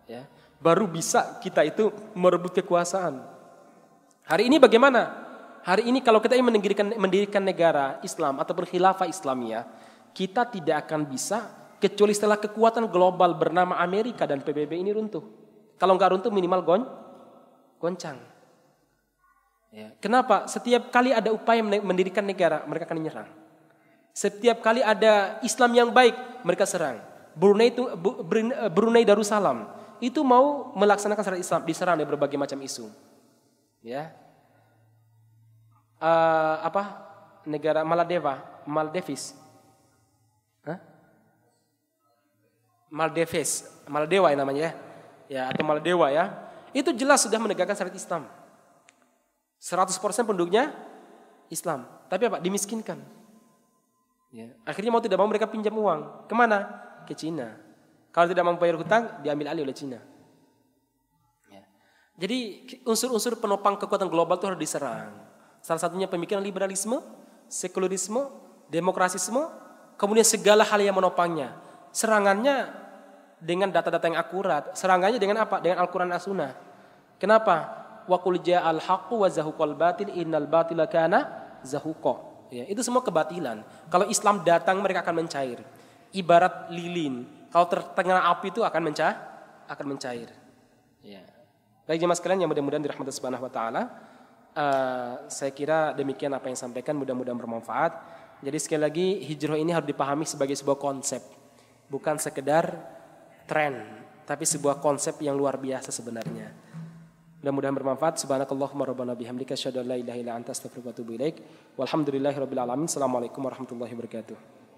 Ya. Baru bisa kita itu merebut kekuasaan. Hari ini bagaimana? hari ini kalau kita ingin mendirikan, mendirikan negara Islam atau berkhilafah Islamiyah, kita tidak akan bisa kecuali setelah kekuatan global bernama Amerika dan PBB ini runtuh. Kalau nggak runtuh minimal gon, goncang. Ya. Kenapa? Setiap kali ada upaya mendirikan negara, mereka akan menyerang. Setiap kali ada Islam yang baik, mereka serang. Brunei itu Brunei Darussalam itu mau melaksanakan syariat Islam diserang dari berbagai macam isu. Ya, uh, apa negara Maladeva, Maldives. Huh? Maldives, Maldewa yang namanya ya. ya. atau Maldewa ya. Itu jelas sudah menegakkan syariat Islam. 100% penduduknya Islam. Tapi apa? Dimiskinkan. Ya. Akhirnya mau tidak mau mereka pinjam uang. Kemana? Ke Cina. Kalau tidak mau bayar hutang, diambil alih oleh Cina. Ya. Jadi unsur-unsur penopang kekuatan global itu harus diserang. Salah satunya pemikiran liberalisme, sekulerisme, demokrasisme, kemudian segala hal yang menopangnya. Serangannya dengan data-data yang akurat, serangannya dengan apa? Dengan Al-Qur'an As-Sunnah. Kenapa? Wa qul al haqqu wa zahuqal batil innal batila kana zahuqa. Ya, itu semua kebatilan. Kalau Islam datang mereka akan mencair. Ibarat lilin, kalau tertengah api itu akan mencah, akan mencair. Ya. Baik jemaah sekalian yang mudah-mudahan dirahmati Subhanahu wa taala, Eh, saya kira demikian apa yang sampaikan mudah-mudahan bermanfaat. Jadi sekali lagi hijrah ini harus dipahami sebagai sebuah konsep, bukan sekedar tren, tapi sebuah konsep yang luar biasa sebenarnya. Mudah-mudahan bermanfaat. Subhanakallahumma rabbana bihamdika asyhadu an la ilaha illa anta astaghfiruka wa atubu ilaik. alamin. Assalamualaikum warahmatullahi wabarakatuh.